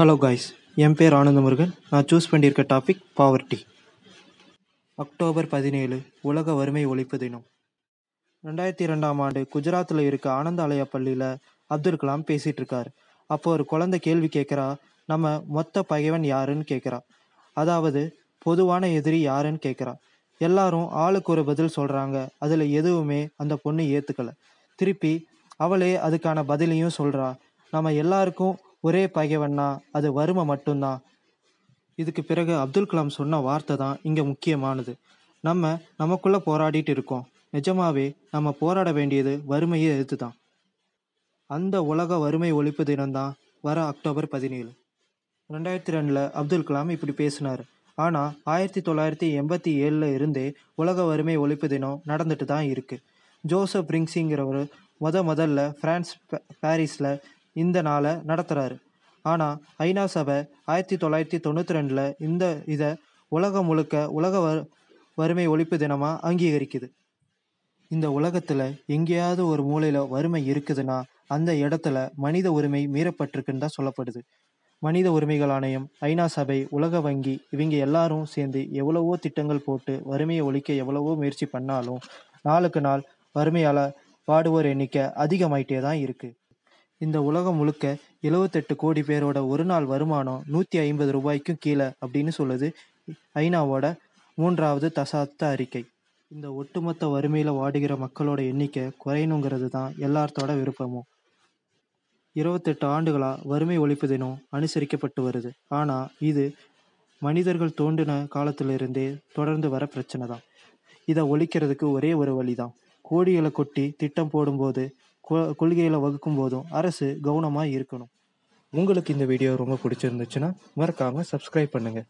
hello guys என் பேர் ஆனந்தமுருகன் நான் choose பண்ணியிருக்க டாபிக் பாவர்ட்டி அக்டோபர் பதினேழு உலக வறுமை ஒழிப்பு தினம் ரெண்டாயிரத்தி ரெண்டாம் ஆண்டு குஜராத்தில் இருக்க ஆனந்தாலயா பள்ளியில் அப்துல் கலாம் பேசிகிட்டு இருக்கார் அப்போ ஒரு குழந்தை கேள்வி கேட்குறா நம்ம மொத்த பகைவன் யாருன்னு கேட்குறா அதாவது பொதுவான எதிரி யாருன்னு கேட்குறா எல்லாரும் ஆளுக்கு ஒரு பதில் சொல்கிறாங்க அதில் எதுவுமே அந்த பொண்ணு ஏற்றுக்கலை திருப்பி அவளே அதுக்கான பதிலையும் சொல்கிறா நம்ம எல்லாருக்கும் ஒரே பகைவன்னா அது வறுமை மட்டும்தான் இதுக்கு பிறகு அப்துல் கலாம் சொன்ன வார்த்தை தான் இங்கே முக்கியமானது நம்ம நமக்குள்ளே போராடிட்டு இருக்கோம் நிஜமாவே நம்ம போராட வேண்டியது வறுமையை எதிர்த்து தான் அந்த உலக வறுமை ஒழிப்பு தினம்தான் வர அக்டோபர் பதினேழு ரெண்டாயிரத்தி ரெண்டில் அப்துல் கலாம் இப்படி பேசினார் ஆனால் ஆயிரத்தி தொள்ளாயிரத்தி எண்பத்தி ஏழில் இருந்தே உலக வறுமை ஒழிப்பு தினம் நடந்துட்டு தான் இருக்குது ஜோசப் ரிங்ஸிங்கிறவர் முத முதல்ல ஃப்ரான்ஸ் பாரிஸில் இந்த நாளை நடத்துகிறாரு ஆனால் ஐநா சபை ஆயிரத்தி தொள்ளாயிரத்தி தொண்ணூற்றி ரெண்டில் இந்த இதை உலகம் முழுக்க உலக வ வறுமை ஒழிப்பு தினமாக அங்கீகரிக்குது இந்த உலகத்தில் எங்கேயாவது ஒரு மூலையில் வறுமை இருக்குதுன்னா அந்த இடத்துல மனித உரிமை மீறப்பட்டிருக்குன்னு தான் சொல்லப்படுது மனித உரிமைகள் ஆணையம் ஐநா சபை உலக வங்கி இவங்க எல்லாரும் சேர்ந்து எவ்வளவோ திட்டங்கள் போட்டு வறுமையை ஒழிக்க எவ்வளவோ முயற்சி பண்ணாலும் நாளுக்கு நாள் வறுமையால் வாடுவோர் எண்ணிக்கை அதிகமாயிட்டே தான் இருக்குது இந்த உலகம் முழுக்க எழுவத்தெட்டு கோடி பேரோட ஒரு நாள் வருமானம் நூற்றி ஐம்பது ரூபாய்க்கும் கீழே அப்படின்னு சொல்லுது ஐநாவோட மூன்றாவது தசாத்த அறிக்கை இந்த ஒட்டுமொத்த வறுமையில் வாடுகிற மக்களோட எண்ணிக்கை குறையணுங்கிறது தான் எல்லார்த்தோட விருப்பமும் இருபத்தெட்டு ஆண்டுகளாக வறுமை ஒழிப்பு தினம் அனுசரிக்கப்பட்டு வருது ஆனால் இது மனிதர்கள் தோண்டின காலத்திலிருந்தே தொடர்ந்து வர பிரச்சனை தான் இதை ஒழிக்கிறதுக்கு ஒரே ஒரு வழி தான் கோடிகளை கொட்டி திட்டம் போடும்போது கொள்கைகளை வகுக்கும் போதும் அரசு கவனமாக இருக்கணும் உங்களுக்கு இந்த வீடியோ ரொம்ப பிடிச்சிருந்துச்சுன்னா மறக்காமல் சப்ஸ்கிரைப் பண்ணுங்கள்